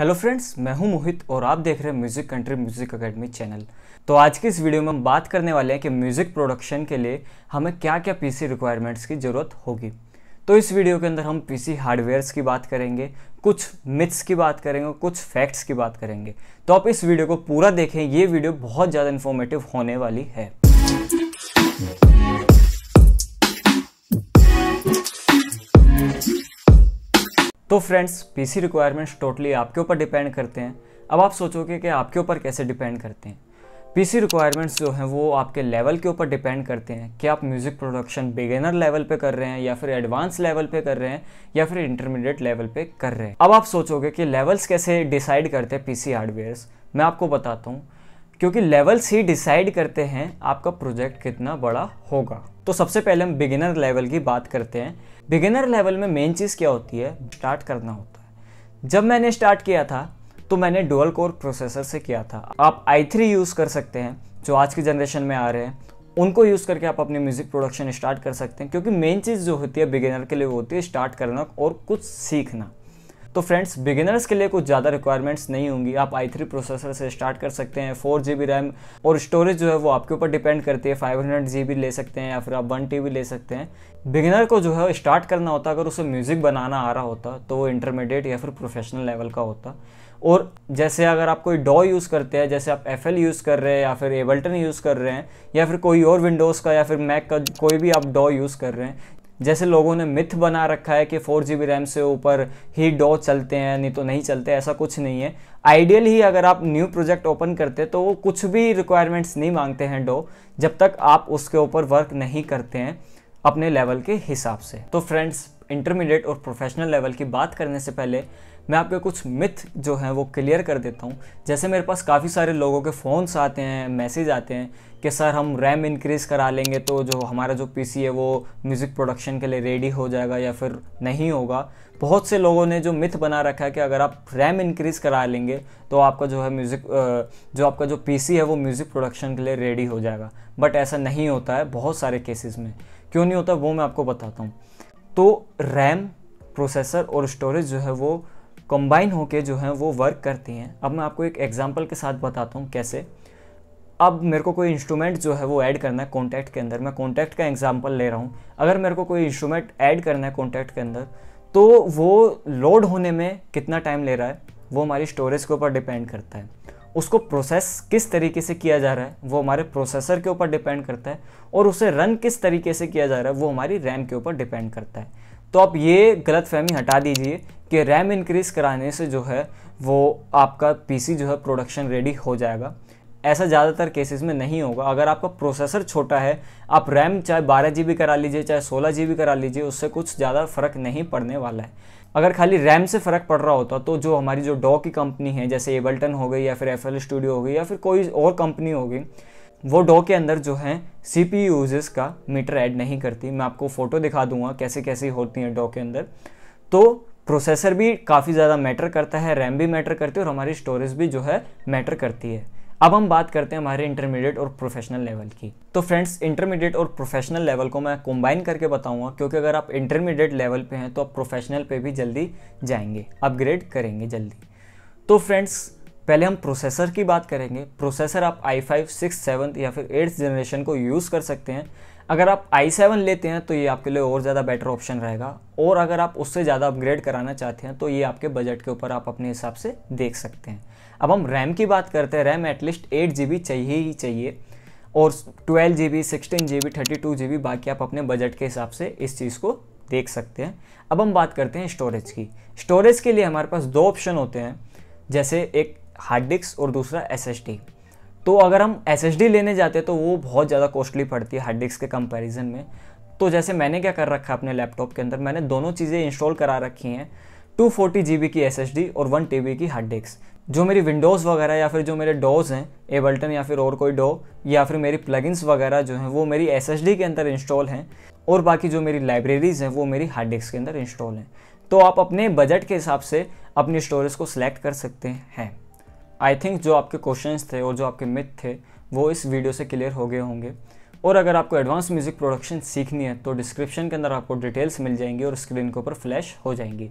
hello friends मैं हूं मोहित और आप देख रहे हैं music country music academy channel तो आज की इस वीडियो में हम बात करने वाले हैं कि म्यूज़िक प्रोडक्शन के लिए हमें क्या क्या पीसी रिक्वायरमेंट्स की ज़रूरत होगी तो इस वीडियो के अंदर हम पीसी हार्डवेयर्स की बात करेंगे कुछ मिथ्स की बात करेंगे कुछ फैक्ट्स की बात करेंगे तो आप इस वीडियो को पूरा देखें ये वीडियो बहुत ज़्यादा इन्फॉर्मेटिव होने वाली है तो फ्रेंड्स पीसी रिक्वायरमेंट्स टोटली आपके ऊपर डिपेंड करते हैं अब आप सोचोगे कि आपके ऊपर कैसे डिपेंड करते हैं पीसी रिक्वायरमेंट्स जो हैं वो आपके लेवल के ऊपर डिपेंड करते हैं कि आप म्यूज़िक प्रोडक्शन बिगेनर लेवल पे कर रहे हैं या फिर एडवांस लेवल पे कर रहे हैं या फिर इंटरमीडिएट लेवल पे कर रहे हैं अब आप सोचोगे कि लेवल्स कैसे डिसाइड करते हैं पीसी हार्डवेयर्स मैं आपको बताता हूँ क्योंकि लेवल्स ही डिसाइड करते हैं आपका प्रोजेक्ट कितना बड़ा होगा तो सबसे पहले हम बिगिनर लेवल की बात करते हैं बिगिनर लेवल में मेन चीज़ क्या होती है स्टार्ट करना होता है जब मैंने स्टार्ट किया था तो मैंने डुअल कोर प्रोसेसर से किया था आप आई थ्री यूज़ कर सकते हैं जो आज की जनरेशन में आ रहे हैं उनको यूज़ करके आप अपने म्यूज़िक प्रोडक्शन स्टार्ट कर सकते हैं क्योंकि मेन चीज़ जो होती है बिगिनर के लिए वो होती है स्टार्ट करना और कुछ सीखना तो फ्रेंड्स बिगिनर्स के लिए कुछ ज़्यादा रिक्वायरमेंट्स नहीं होंगी आप आई थ्री प्रोसेसर से स्टार्ट कर सकते हैं फोर जी बी रैम और स्टोरेज जो है वो आपके ऊपर डिपेंड करती है फाइव हंड्रेड जी बी ले सकते हैं या फिर आप वन टी बी ले सकते हैं बिगिनर को जो है स्टार्ट करना होता अगर उसे म्यूज़िक बनाना आ रहा होता तो वो इंटरमीडिएट या फिर प्रोफेशनल लेवल का होता और जैसे अगर आप कोई डॉ यूज़ करते हैं जैसे आप एफ यूज़ कर रहे हैं या फिर एबल्टन यूज़ कर रहे हैं या फिर कोई और विंडोज़ का या फिर मैक का कोई भी आप डॉ यूज़ कर रहे हैं जैसे लोगों ने मिथ बना रखा है कि फोर जी रैम से ऊपर ही डो चलते हैं नहीं तो नहीं चलते ऐसा कुछ नहीं है आइडियल ही अगर आप न्यू प्रोजेक्ट ओपन करते तो वो कुछ भी रिक्वायरमेंट्स नहीं मांगते हैं डो जब तक आप उसके ऊपर वर्क नहीं करते हैं अपने लेवल के हिसाब से तो फ्रेंड्स इंटरमीडिएट और प्रोफेशनल लेवल की बात करने से पहले मैं आपके कुछ मिथ जो हैं वो क्लियर कर देता हूँ जैसे मेरे पास काफ़ी सारे लोगों के फ़ोन्स आते हैं मैसेज आते हैं कि सर हम रैम इंक्रीज़ करा लेंगे तो जो हमारा जो पी है वो म्यूज़िक प्रोडक्शन के लिए रेडी हो जाएगा या फिर नहीं होगा बहुत से लोगों ने जो मिथ बना रखा है कि अगर आप रैम इंक्रीज़ करा लेंगे तो आपका जो है म्यूज़िक जो आपका जो पीसी है वो म्यूज़िक प्रोडक्शन के लिए रेडी हो जाएगा बट ऐसा नहीं होता है बहुत सारे केसेस में क्यों नहीं होता वो मैं आपको बताता हूँ तो रैम प्रोसेसर और स्टोरेज जो है वो कंबाइन होके जो है वो वर्क करती हैं अब मैं आपको एक एग्जांपल के साथ बताता हूँ कैसे अब मेरे को कोई इंस्ट्रूमेंट जो है वो ऐड करना है कॉन्टैक्ट के अंदर मैं कॉन्टैक्ट का एग्जाम्पल ले रहा हूँ अगर मेरे को कोई इंस्ट्रूमेंट ऐड करना है कॉन्टैक्ट के अंदर तो वो लोड होने में कितना टाइम ले रहा है वो हमारी स्टोरेज के ऊपर डिपेंड करता है उसको प्रोसेस किस तरीके से किया जा रहा है वो हमारे प्रोसेसर के ऊपर डिपेंड करता है और उसे रन किस तरीके से किया जा रहा है वो हमारी रैम के ऊपर डिपेंड करता है तो आप ये गलत फहमी हटा दीजिए कि रैम इंक्रीज़ कराने से जो है वो आपका पीसी जो है प्रोडक्शन रेडी हो जाएगा ऐसा ज़्यादातर केसेस में नहीं होगा अगर आपका प्रोसेसर छोटा है आप रैम चाहे बारह जी करा लीजिए चाहे सोलह जी करा लीजिए उससे कुछ ज़्यादा फ़र्क नहीं पड़ने वाला है अगर खाली रैम से फ़र्क पड़ रहा होता तो जो हमारी जो डॉ की कंपनी है जैसे एबल्टन हो गई या फिर एफ स्टूडियो हो गई या फिर कोई और कंपनी हो गई वो डॉ के अंदर जो है सी पी यूजेस का मीटर ऐड नहीं करती मैं आपको फ़ोटो दिखा दूंगा कैसे कैसे होती हैं डॉ के अंदर तो प्रोसेसर भी काफ़ी ज़्यादा मैटर करता है रैम भी मैटर करती है और हमारी स्टोरेज भी जो है मैटर करती है अब हम बात करते हैं हमारे इंटरमीडिएट और प्रोफेशनल लेवल की तो फ्रेंड्स इंटरमीडिएट और प्रोफेशनल लेवल को मैं कंबाइन करके बताऊंगा क्योंकि अगर आप इंटरमीडिएट लेवल पे हैं तो आप प्रोफेशनल पे भी जल्दी जाएंगे अपग्रेड करेंगे जल्दी तो फ्रेंड्स पहले हम प्रोसेसर की बात करेंगे प्रोसेसर आप आई फाइव सिक्स सेवन्थ या फिर एट्थ जनरेशन को यूज़ कर सकते हैं अगर आप आई सेवन लेते हैं तो ये आपके लिए और ज़्यादा बेटर ऑप्शन रहेगा और अगर आप उससे ज़्यादा अपग्रेड कराना चाहते हैं तो ये आपके बजट के ऊपर आप अपने हिसाब से देख सकते हैं अब हम रैम की बात करते हैं रैम एटलीस्ट एट जी चाहिए ही चाहिए और twelve G B sixteen G B thirty two G B बाकी आप अपने बजट के हिसाब से इस चीज़ को देख सकते हैं अब हम बात करते हैं स्टोरेज की स्टोरेज के लिए हमारे पास दो ऑप्शन होते हैं जैसे एक हार्ड डिस्क और दूसरा एस तो अगर हम एस लेने जाते तो वो बहुत ज़्यादा कॉस्टली पड़ती है हार्ड डिस्क के कंपेरिजन में तो जैसे मैंने क्या कर रखा है अपने लैपटॉप के अंदर मैंने दोनों चीज़ें इंस्टॉल करा रखी हैं टू फोर्टी जी बी की एस एस डी और वन टी बी की हार्ड डिस्क जो मेरी विंडोज़ वगैरह या फिर जो मेरे डोज हैं एबल्टन या फिर और कोई डो या फिर मेरी प्लगइन्स वगैरह जो हैं वो मेरी एस एस डी के अंदर इंस्टॉल हैं और बाकी जो मेरी लाइब्रेरीज़ हैं वो मेरी हार्ड डिस्क के अंदर इंस्टॉल हैं तो आप अपने बजट के हिसाब से अपनी स्टोरेज को सिलेक्ट कर सकते हैं आई थिंक जो आपके क्वेश्चन थे और जो आपके मिथ थे वो इस वीडियो से क्लियर हो गए होंगे और अगर आपको एडवांस म्यूज़िक प्रोडक्शन सीखनी है तो डिस्क्रिप्शन के अंदर आपको डिटेल्स मिल जाएंगी और स्क्रीन के ऊपर फ्लैश हो जाएंगी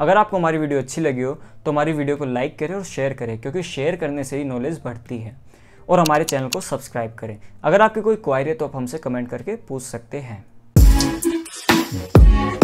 अगर आपको हमारी वीडियो अच्छी लगी हो तो हमारी वीडियो को लाइक करें और शेयर करें क्योंकि शेयर करने से ही नॉलेज बढ़ती है और हमारे चैनल को सब्सक्राइब करें अगर आपकी कोई क्वायरी है तो आप हमसे कमेंट करके पूछ सकते हैं